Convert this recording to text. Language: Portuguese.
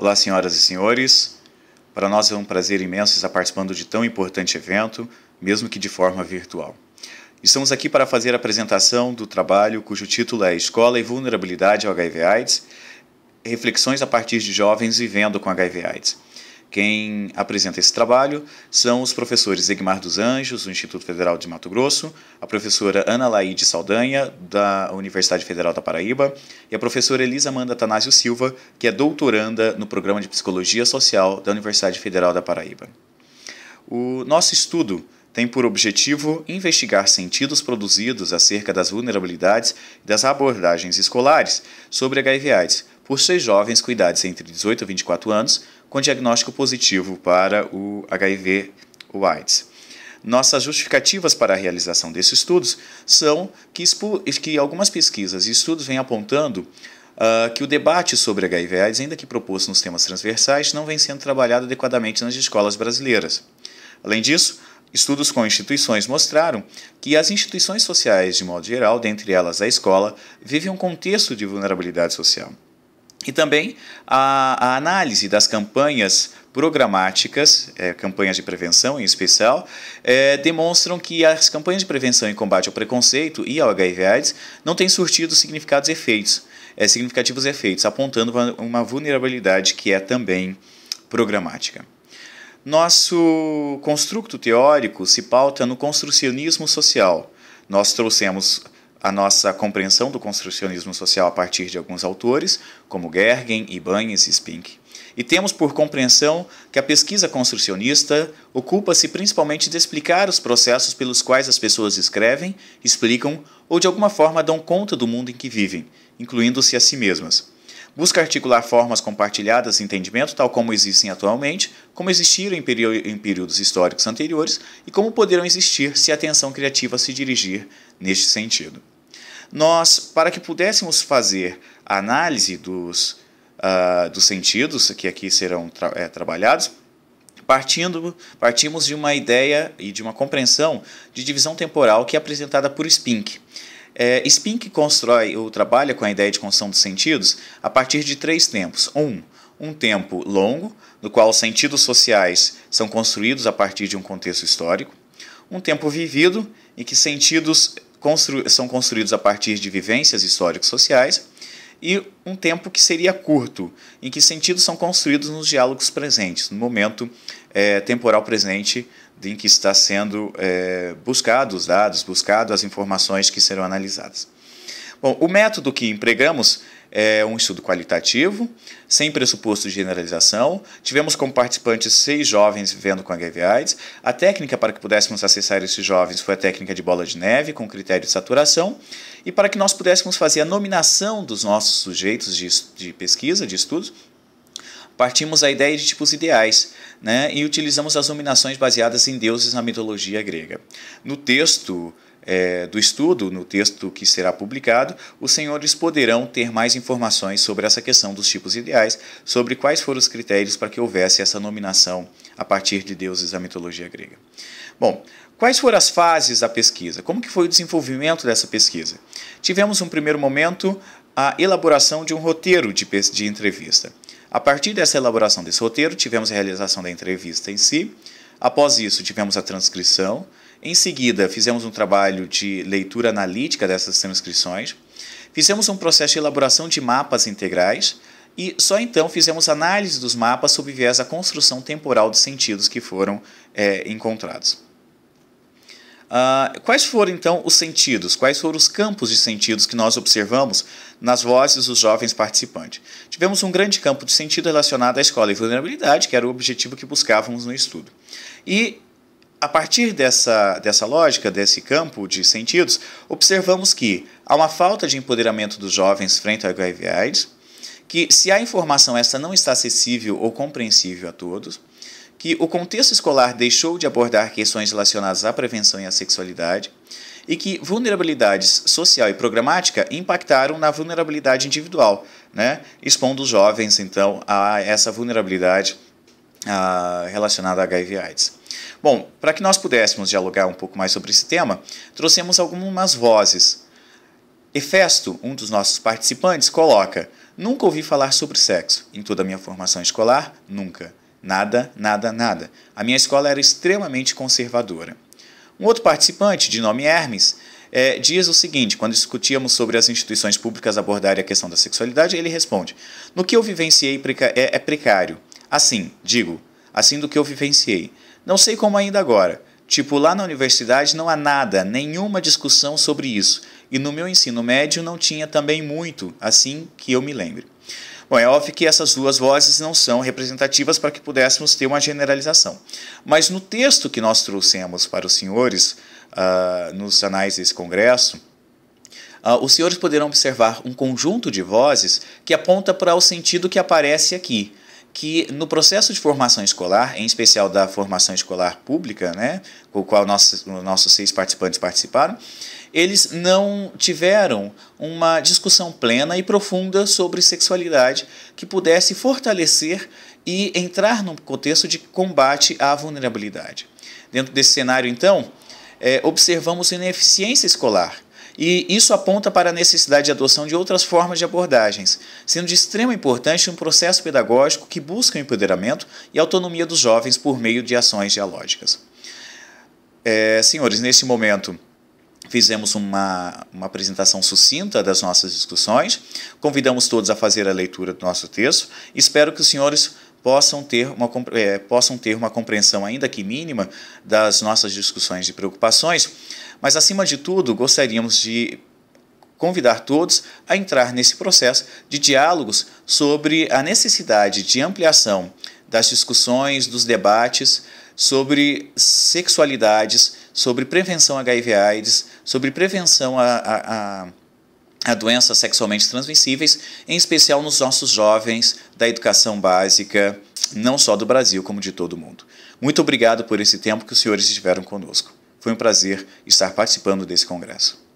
Olá, senhoras e senhores. Para nós é um prazer imenso estar participando de tão importante evento, mesmo que de forma virtual. Estamos aqui para fazer a apresentação do trabalho cujo título é Escola e Vulnerabilidade ao HIV-AIDS, reflexões a partir de jovens vivendo com HIV-AIDS. Quem apresenta esse trabalho são os professores Egmar dos Anjos, do Instituto Federal de Mato Grosso, a professora Ana Laide Saldanha, da Universidade Federal da Paraíba, e a professora Elisa Amanda Tanásio Silva, que é doutoranda no Programa de Psicologia Social da Universidade Federal da Paraíba. O nosso estudo tem por objetivo investigar sentidos produzidos acerca das vulnerabilidades e das abordagens escolares sobre HIV/AIDS por seis jovens com idades entre 18 e 24 anos com diagnóstico positivo para o HIV o AIDS. Nossas justificativas para a realização desses estudos são que, que algumas pesquisas e estudos vêm apontando uh, que o debate sobre HIV/AIDS, ainda que proposto nos temas transversais, não vem sendo trabalhado adequadamente nas escolas brasileiras. Além disso, Estudos com instituições mostraram que as instituições sociais, de modo geral, dentre elas a escola, vivem um contexto de vulnerabilidade social. E também a, a análise das campanhas programáticas, é, campanhas de prevenção em especial, é, demonstram que as campanhas de prevenção e combate ao preconceito e ao HIV/AIDS não têm surtido significados efeitos, é, significativos efeitos, apontando uma vulnerabilidade que é também programática. Nosso construto teórico se pauta no construcionismo social. Nós trouxemos a nossa compreensão do construcionismo social a partir de alguns autores, como Gergen, Ibáñez e Spink. E temos por compreensão que a pesquisa construcionista ocupa-se principalmente de explicar os processos pelos quais as pessoas escrevem, explicam ou de alguma forma dão conta do mundo em que vivem, incluindo-se a si mesmas busca articular formas compartilhadas de entendimento, tal como existem atualmente, como existiram em, em períodos históricos anteriores e como poderão existir se a atenção criativa se dirigir neste sentido. Nós, para que pudéssemos fazer a análise dos, uh, dos sentidos que aqui serão tra é, trabalhados, partindo, partimos de uma ideia e de uma compreensão de divisão temporal que é apresentada por Spink. É, Spink constrói ou trabalha com a ideia de construção dos sentidos a partir de três tempos. Um, um tempo longo, no qual os sentidos sociais são construídos a partir de um contexto histórico. Um tempo vivido, em que sentidos constru são construídos a partir de vivências históricas sociais. E um tempo que seria curto, em que sentidos são construídos nos diálogos presentes, no momento é, temporal presente em que está sendo é, buscado os dados, buscado as informações que serão analisadas. Bom, o método que empregamos é um estudo qualitativo, sem pressuposto de generalização. Tivemos como participantes seis jovens vivendo com HIV/AIDS. A técnica para que pudéssemos acessar esses jovens foi a técnica de bola de neve, com critério de saturação. E para que nós pudéssemos fazer a nominação dos nossos sujeitos de, de pesquisa, de estudos, partimos da ideia de tipos ideais né, e utilizamos as nominações baseadas em deuses na mitologia grega. No texto é, do estudo, no texto que será publicado, os senhores poderão ter mais informações sobre essa questão dos tipos ideais, sobre quais foram os critérios para que houvesse essa nominação a partir de deuses da mitologia grega. Bom, quais foram as fases da pesquisa? Como que foi o desenvolvimento dessa pesquisa? Tivemos um primeiro momento a elaboração de um roteiro de, de entrevista. A partir dessa elaboração desse roteiro, tivemos a realização da entrevista em si. Após isso, tivemos a transcrição. Em seguida, fizemos um trabalho de leitura analítica dessas transcrições. Fizemos um processo de elaboração de mapas integrais e só então fizemos análise dos mapas sob viés da construção temporal dos sentidos que foram é, encontrados. Uh, quais foram então os sentidos? Quais foram os campos de sentidos que nós observamos nas vozes dos jovens participantes? Tivemos um grande campo de sentido relacionado à escola e vulnerabilidade, que era o objetivo que buscávamos no estudo. E a partir dessa, dessa lógica, desse campo de sentidos, observamos que há uma falta de empoderamento dos jovens frente ao HIV/AIDS, que se a informação essa não está acessível ou compreensível a todos, que o contexto escolar deixou de abordar questões relacionadas à prevenção e à sexualidade e que vulnerabilidades social e programática impactaram na vulnerabilidade individual, né? expondo os jovens, então, a essa vulnerabilidade a, ah, relacionada a HIV/AIDS. Bom, para que nós pudéssemos dialogar um pouco mais sobre esse tema, trouxemos algumas vozes. Efesto, um dos nossos participantes, coloca: Nunca ouvi falar sobre sexo. Em toda a minha formação escolar, nunca. Nada, nada, nada. A minha escola era extremamente conservadora. Um outro participante, de nome Hermes, é, diz o seguinte: quando discutíamos sobre as instituições públicas abordarem a questão da sexualidade, ele responde: No que eu vivenciei é, é precário. Assim, digo, assim do que eu vivenciei. Não sei como ainda agora. Tipo, lá na universidade não há nada, nenhuma discussão sobre isso. E no meu ensino médio não tinha também muito, assim que eu me lembre. Bom, é óbvio que essas duas vozes não são representativas para que pudéssemos ter uma generalização. Mas no texto que nós trouxemos para os senhores, uh, nos anais desse congresso, Uh, os senhores poderão observar um conjunto de vozes que aponta para o sentido que aparece aqui que no processo de formação escolar, em especial da formação escolar pública, né, com o qual nossos, nossos seis participantes participaram, eles não tiveram uma discussão plena e profunda sobre sexualidade que pudesse fortalecer e entrar num contexto de combate à vulnerabilidade. Dentro desse cenário, então, é, observamos ineficiência escolar, e isso aponta para a necessidade de adoção de outras formas de abordagens, sendo de extrema importância um processo pedagógico que busca o empoderamento e autonomia dos jovens por meio de ações dialógicas. É, senhores, neste momento fizemos uma, uma apresentação sucinta das nossas discussões, convidamos todos a fazer a leitura do nosso texto, espero que os senhores possam ter uma, é, possam ter uma compreensão, ainda que mínima, das nossas discussões e preocupações mas, acima de tudo, gostaríamos de convidar todos a entrar nesse processo de diálogos sobre a necessidade de ampliação das discussões, dos debates sobre sexualidades, sobre prevenção HIV/AIDS, sobre prevenção a, a, a a doenças sexualmente transmissíveis, em especial nos nossos jovens da educação básica, não só do Brasil, como de todo o mundo. Muito obrigado por esse tempo que os senhores estiveram conosco. Foi um prazer estar participando desse congresso.